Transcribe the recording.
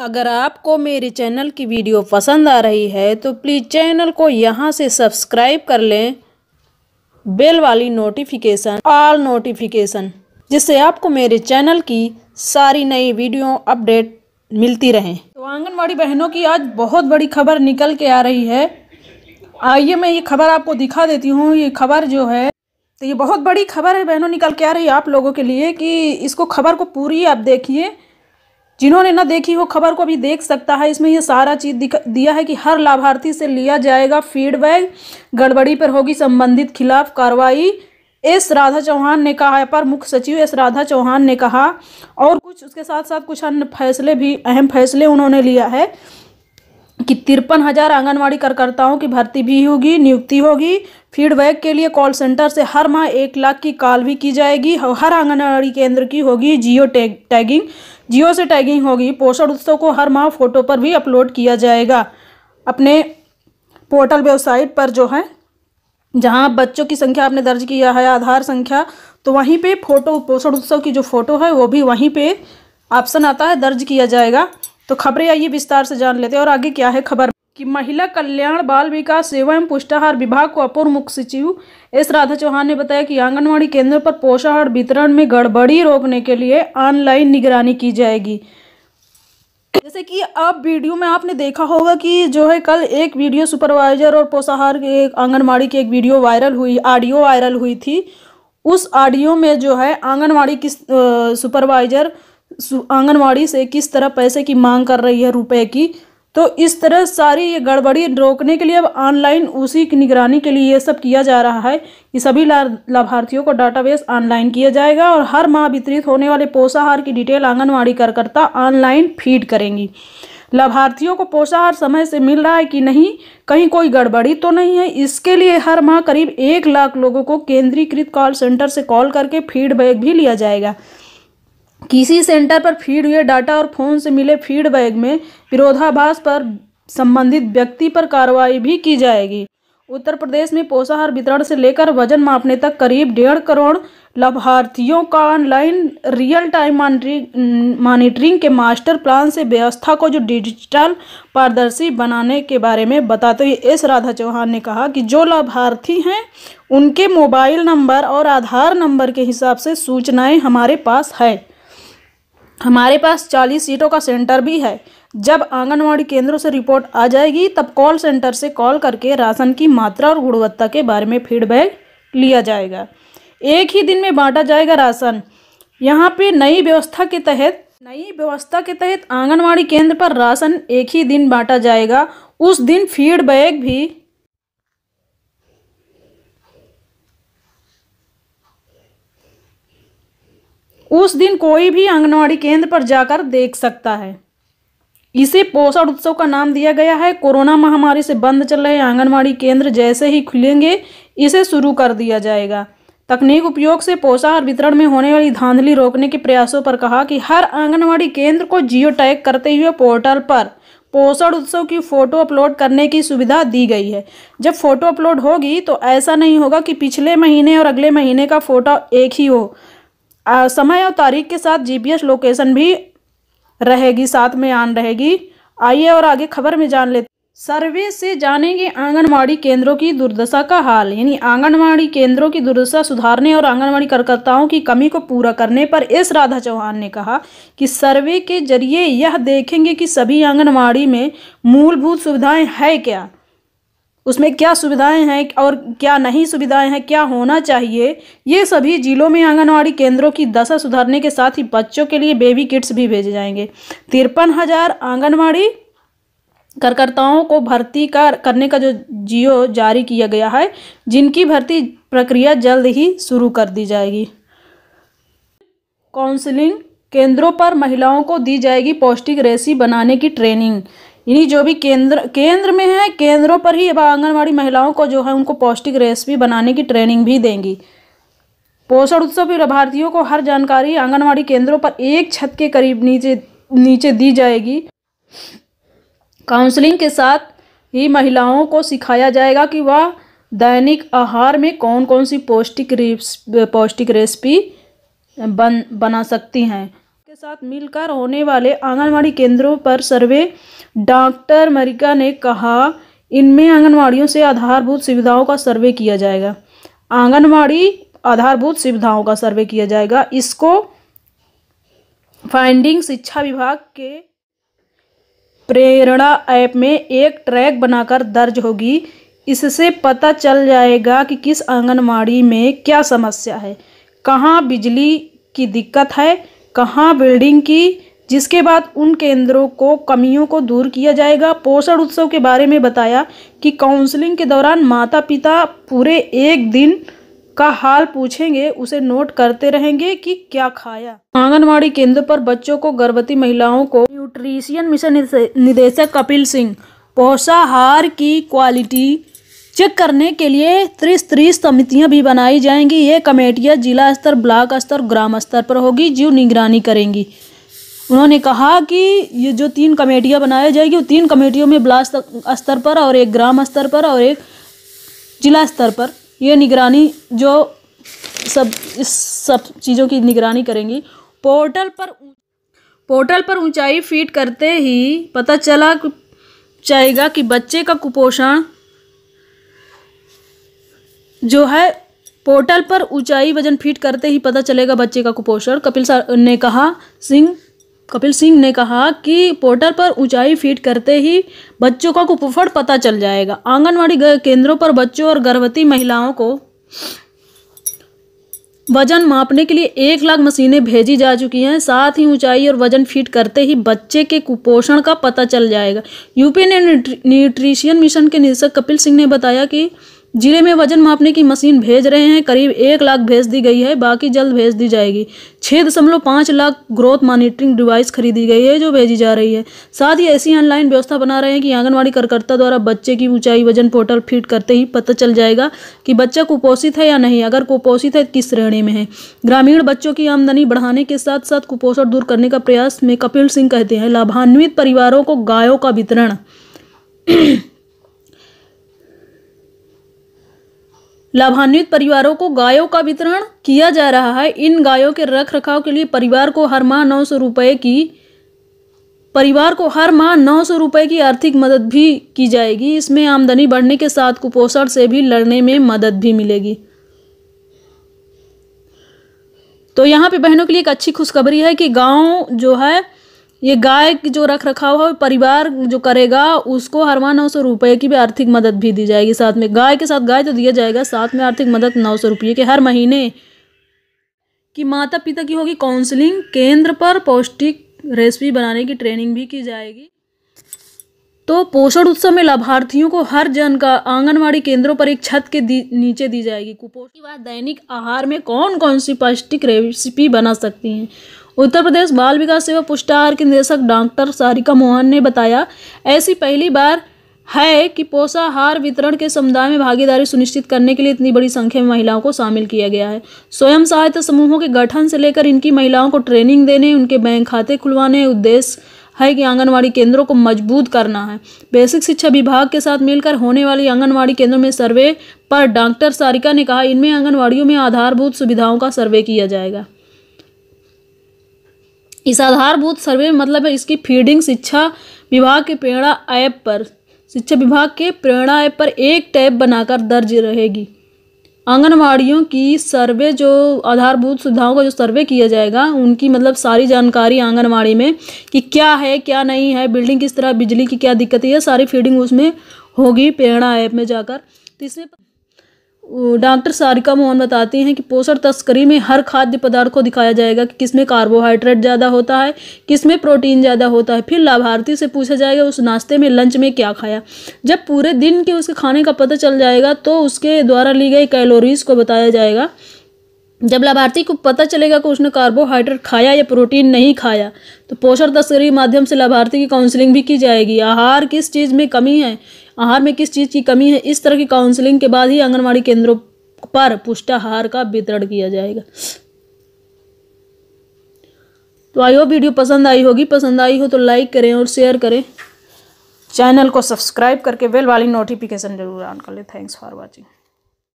अगर आपको मेरे चैनल की वीडियो पसंद आ रही है तो प्लीज़ चैनल को यहाँ से सब्सक्राइब कर लें बेल वाली नोटिफिकेशन ऑल नोटिफिकेशन जिससे आपको मेरे चैनल की सारी नई वीडियो अपडेट मिलती रहें तो आंगनबाड़ी बहनों की आज बहुत बड़ी खबर निकल के आ रही है आइए मैं ये खबर आपको दिखा देती हूँ ये खबर जो है तो ये बहुत बड़ी खबर है बहनों निकल के आ रही है आप लोगों के लिए कि इसको खबर को पूरी आप देखिए जिन्होंने ना देखी हो खबर को अभी देख सकता है इसमें यह सारा चीज दिया है कि हर लाभार्थी से लिया जाएगा फीडबैक गड़बड़ी पर होगी संबंधित खिलाफ कार्रवाई एस राधा चौहान ने कहा पर मुख्य सचिव एस राधा चौहान ने कहा और कुछ उसके साथ साथ कुछ अन्य फैसले भी अहम फैसले उन्होंने लिया है कि तिरपन हज़ार आंगनवाड़ी कार्यकर्ताओं की भर्ती भी होगी नियुक्ति होगी फीडबैक के लिए कॉल सेंटर से हर माह एक लाख की कॉल भी की जाएगी हर आंगनवाड़ी केंद्र की होगी जियो टैग टैगिंग जियो से टैगिंग होगी पोषण उत्सव को हर माह फोटो पर भी अपलोड किया जाएगा अपने पोर्टल वेबसाइट पर जो है जहाँ बच्चों की संख्या आपने दर्ज किया है आधार संख्या तो वहीं पर फोटो पोषण उत्सव की जो फोटो है वो भी वहीं पर ऑप्शन आता है दर्ज किया जाएगा तो खबरें आइए विस्तार से जान लेते हैं और आगे क्या है खबर कि महिला कल्याण बाल विकास सेवा एवं पुष्टाहार विभाग को अपूर मुख्य सचिव एस राधा चौहान ने बताया कि आंगनवाड़ी केंद्र पर पोषाहार वितरण में गड़बड़ी रोकने के लिए ऑनलाइन निगरानी की जाएगी जैसे कि आप वीडियो में आपने देखा होगा कि जो है कल एक वीडियो सुपरवाइजर और पोषाहार के आंगनवाड़ी की एक वीडियो वायरल हुई ऑडियो वायरल हुई थी उस ऑडियो में जो है आंगनवाड़ी की सुपरवाइजर आंगनवाड़ी से किस तरह पैसे की मांग कर रही है रुपए की तो इस तरह सारी ये गड़बड़ी रोकने के लिए अब ऑनलाइन उसी की निगरानी के लिए ये सब किया जा रहा है कि सभी लाभार्थियों को डाटाबेस ऑनलाइन किया जाएगा और हर माह वितरित होने वाले पोषाहार की डिटेल आंगनवाड़ी कार्यकर्ता ऑनलाइन फीड करेंगी लाभार्थियों को पोषाहार समय से मिल रहा है कि नहीं कहीं कोई गड़बड़ी तो नहीं है इसके लिए हर माह करीब एक लाख लोगों को केंद्रीकृत कॉल सेंटर से कॉल करके फीडबैक भी लिया जाएगा किसी सेंटर पर फीड हुए डाटा और फोन से मिले फीडबैक में विरोधाभास पर संबंधित व्यक्ति पर कार्रवाई भी की जाएगी उत्तर प्रदेश में पोषाहार वितरण से लेकर वजन मापने तक करीब डेढ़ करोड़ लाभार्थियों का ऑनलाइन रियल टाइम मॉनिटरिंग के मास्टर प्लान से व्यवस्था को जो डिजिटल पारदर्शी बनाने के बारे में बताते हुए एस राधा चौहान ने कहा कि जो लाभार्थी हैं उनके मोबाइल नंबर और आधार नंबर के हिसाब से सूचनाएं हमारे पास है हमारे पास चालीस सीटों का सेंटर भी है जब आंगनवाड़ी केंद्रों से रिपोर्ट आ जाएगी तब कॉल सेंटर से कॉल करके राशन की मात्रा और गुणवत्ता के बारे में फीडबैक लिया जाएगा एक ही दिन में बांटा जाएगा राशन यहाँ पे नई व्यवस्था के तहत नई व्यवस्था के तहत आंगनवाड़ी केंद्र पर राशन एक ही दिन बांटा जाएगा उस दिन फीडबैक भी उस दिन कोई भी आंगनवाड़ी केंद्र पर जाकर देख सकता है इसे पोषण उत्सव का नाम दिया गया है कोरोना महामारी से बंद चल रहे आंगनवाड़ी केंद्र जैसे ही खुलेंगे इसे शुरू कर दिया जाएगा तकनीक उपयोग से पोषाहार वितरण में होने वाली धांधली रोकने के प्रयासों पर कहा कि हर आंगनवाड़ी केंद्र को जियो टैग करते हुए पोर्टल पर पोषण उत्सव की फ़ोटो अपलोड करने की सुविधा दी गई है जब फ़ोटो अपलोड होगी तो ऐसा नहीं होगा कि पिछले महीने और अगले महीने का फ़ोटो एक ही हो आ, समय और तारीख के साथ जीपीएस लोकेशन भी रहेगी साथ में आन रहेगी आइए और आगे खबर में जान लेते सर्वे से जानेंगे आंगनवाड़ी केंद्रों की दुर्दशा का हाल यानी आंगनवाड़ी केंद्रों की दुर्दशा सुधारने और आंगनवाड़ी कार्यकर्ताओं की कमी को पूरा करने पर एस राधा चौहान ने कहा कि सर्वे के जरिए यह देखेंगे कि सभी आंगनवाड़ी में मूलभूत सुविधाएं है क्या उसमें क्या सुविधाएं हैं और क्या नहीं सुविधाएं हैं क्या होना चाहिए ये सभी जिलों में आंगनवाड़ी केंद्रों की दशा सुधारने के साथ ही बच्चों के लिए बेबी किट्स भी भेजे जाएंगे तिरपन हज़ार आंगनवाड़ी कार्यकर्ताओं को भर्ती का करने का जो जियो जारी किया गया है जिनकी भर्ती प्रक्रिया जल्द ही शुरू कर दी जाएगी काउंसलिंग केंद्रों पर महिलाओं को दी जाएगी पौष्टिक रेसी बनाने की ट्रेनिंग इन्हीं जो भी केंद्र केंद्र में है केंद्रों पर ही अब आंगनबाड़ी महिलाओं को जो है उनको पौष्टिक रेसिपी बनाने की ट्रेनिंग भी देंगी पोषण उत्सव लाभार्थियों को हर जानकारी आंगनबाड़ी केंद्रों पर एक छत के करीब नीचे नीचे दी जाएगी काउंसलिंग के साथ ही महिलाओं को सिखाया जाएगा कि वह दैनिक आहार में कौन कौन सी पौष्टिक रेस पौष्टिक रेसिपी बन बना सकती हैं साथ मिलकर होने वाले आंगनवाड़ी केंद्रों पर सर्वे डॉक्टर मरिका ने कहा इनमें आंगनवाड़ियों से आधारभूत सुविधाओं का सर्वे किया जाएगा आंगनवाड़ी आधारभूत सुविधाओं का सर्वे किया जाएगा इसको फाइंडिंग शिक्षा विभाग के प्रेरणा ऐप में एक ट्रैक बनाकर दर्ज होगी इससे पता चल जाएगा कि किस आंगनवाड़ी में क्या समस्या है कहाँ बिजली की दिक्कत है कहाँ बिल्डिंग की जिसके बाद उन केंद्रों को कमियों को दूर किया जाएगा पोषण उत्सव के बारे में बताया कि काउंसलिंग के दौरान माता पिता पूरे एक दिन का हाल पूछेंगे उसे नोट करते रहेंगे कि क्या खाया आंगनवाड़ी केंद्र पर बच्चों को गर्भवती महिलाओं को न्यूट्रिशियन मिशन निदेशक कपिल सिंह पोषाहार की क्वालिटी चेक करने के लिए त्रिस्तरीय समितियां भी बनाई जाएंगी ये कमेटियां जिला स्तर ब्लॉक स्तर ग्राम स्तर पर होगी जो निगरानी करेंगी उन्होंने कहा कि ये जो तीन कमेटियां बनाई जाएगी वो तीन कमेटियों में ब्लॉक स्तर पर और एक ग्राम स्तर पर और एक जिला स्तर पर ये निगरानी जो सब इस सब चीज़ों की निगरानी करेंगी पोर्टल पर पोर्टल पर ऊंचाई फीट करते ही पता चला जाएगा कि बच्चे का कुपोषण जो है पोर्टल पर ऊंचाई वजन फीट करते ही पता चलेगा बच्चे का कुपोषण कपिल ने कहा सिंह कपिल सिंह ने कहा कि पोर्टल पर ऊंचाई फीट करते ही बच्चों का कुपोषण पता चल जाएगा आंगनवाड़ी केंद्रों पर बच्चों और गर्भवती महिलाओं को वजन मापने के लिए एक लाख मशीनें भेजी जा चुकी हैं साथ ही ऊंचाई और वजन फीट करते ही बच्चे के कुपोषण का पता चल जाएगा यूपी ने न्यूट्रिशियन मिशन के निदेशक कपिल सिंह ने बताया कि जिले में वजन मापने की मशीन भेज रहे हैं करीब एक लाख भेज दी गई है बाकी जल्द भेज दी जाएगी छः दशमलव पाँच लाख ग्रोथ मॉनिटरिंग डिवाइस खरीदी गई है जो भेजी जा रही है साथ ही ऐसी ऑनलाइन व्यवस्था बना रहे हैं कि आंगनबाड़ी कार्यकर्ता द्वारा बच्चे की ऊंचाई वजन पोर्टल फीड करते ही पता चल जाएगा कि बच्चा कुपोषित है या नहीं अगर कुपोषित है किस श्रेणी में है ग्रामीण बच्चों की आमदनी बढ़ाने के साथ साथ कुपोषण दूर करने का प्रयास में कपिल सिंह कहते हैं लाभान्वित परिवारों को गायों का वितरण लाभान्वित परिवारों को गायों का वितरण किया जा रहा है इन गायों के रख रखाव के लिए परिवार को हर माह नौ सौ रुपये की परिवार को हर माह नौ सौ रुपये की आर्थिक मदद भी की जाएगी इसमें आमदनी बढ़ने के साथ कुपोषण से भी लड़ने में मदद भी मिलेगी तो यहाँ पे बहनों के लिए एक अच्छी खुशखबरी है कि गांव जो है ये गाय जो रख रखाव है परिवार जो करेगा उसको हर माह नौ सौ रुपये की भी आर्थिक मदद भी दी जाएगी साथ में गाय के साथ गाय तो दिया जाएगा साथ में आर्थिक मदद नौ सौ रुपये के हर महीने कि माता पिता की होगी काउंसलिंग केंद्र पर पौष्टिक रेसिपी बनाने की ट्रेनिंग भी की जाएगी तो पोषण उत्सव में लाभार्थियों को हर जन का आंगनवाड़ी केंद्रों पर एक छत के दी, नीचे दी जाएगी कुपोषण के बाद दैनिक आहार में कौन कौन सी पौष्टिक रेसिपी बना सकती हैं उत्तर प्रदेश बाल विकास सेवा पुष्टाहार के निदेशक डॉक्टर सारिका मोहन ने बताया ऐसी पहली बार है कि पोषाहार वितरण के समुदाय में भागीदारी सुनिश्चित करने के लिए इतनी बड़ी संख्या में महिलाओं को शामिल किया गया है स्वयं सहायता समूहों के गठन से लेकर इनकी महिलाओं को ट्रेनिंग देने उनके बैंक खाते खुलवाने उद्देश्य है कि आंगनवाड़ी केंद्रों को मजबूत करना है बेसिक शिक्षा विभाग के साथ मिलकर होने वाली आंगनवाड़ी केंद्रों में सर्वे पर डॉक्टर सारिका ने कहा इनमें आंगनवाड़ियों में आधारभूत सुविधाओं का सर्वे किया जाएगा इस आधारभूत सर्वे में मतलब है इसकी फीडिंग शिक्षा विभाग के प्रेरणा ऐप पर शिक्षा विभाग के प्रेरणा ऐप पर एक टैब बनाकर दर्ज रहेगी आंगनवाड़ियों की सर्वे जो आधारभूत सुविधाओं का जो सर्वे किया जाएगा उनकी मतलब सारी जानकारी आंगनवाड़ी में कि क्या है क्या नहीं है बिल्डिंग किस तरह बिजली की क्या दिक्कत है सारी फीडिंग उसमें होगी प्रेरणा ऐप में जाकर तो इसमें डॉक्टर सारिका मोहन बताते हैं कि पोषण तस्करी में हर खाद्य पदार्थ को दिखाया जाएगा कि किस में कार्बोहाइड्रेट ज़्यादा होता है किस में प्रोटीन ज़्यादा होता है फिर लाभार्थी से पूछा जाएगा उस नाश्ते में लंच में क्या खाया जब पूरे दिन के उसके खाने का पता चल जाएगा तो उसके द्वारा ली गई कैलोरीज को बताया जाएगा जब लाभार्थी को पता चलेगा कि उसने कार्बोहाइड्रेट खाया या प्रोटीन नहीं खाया तो पोषण तस्करी माध्यम से लाभार्थी की काउंसलिंग भी की जाएगी आहार किस चीज़ में कमी है आहार में किस चीज़ की कमी है इस तरह की काउंसलिंग के बाद ही आंगनबाड़ी केंद्रों पर पुष्टाहार का वितरण किया जाएगा तो आई हो वीडियो पसंद आई होगी पसंद आई हो तो लाइक करें और शेयर करें चैनल को सब्सक्राइब करके बेल वाली नोटिफिकेशन जरूर ऑन कर लें थैंक्स फॉर वॉचिंग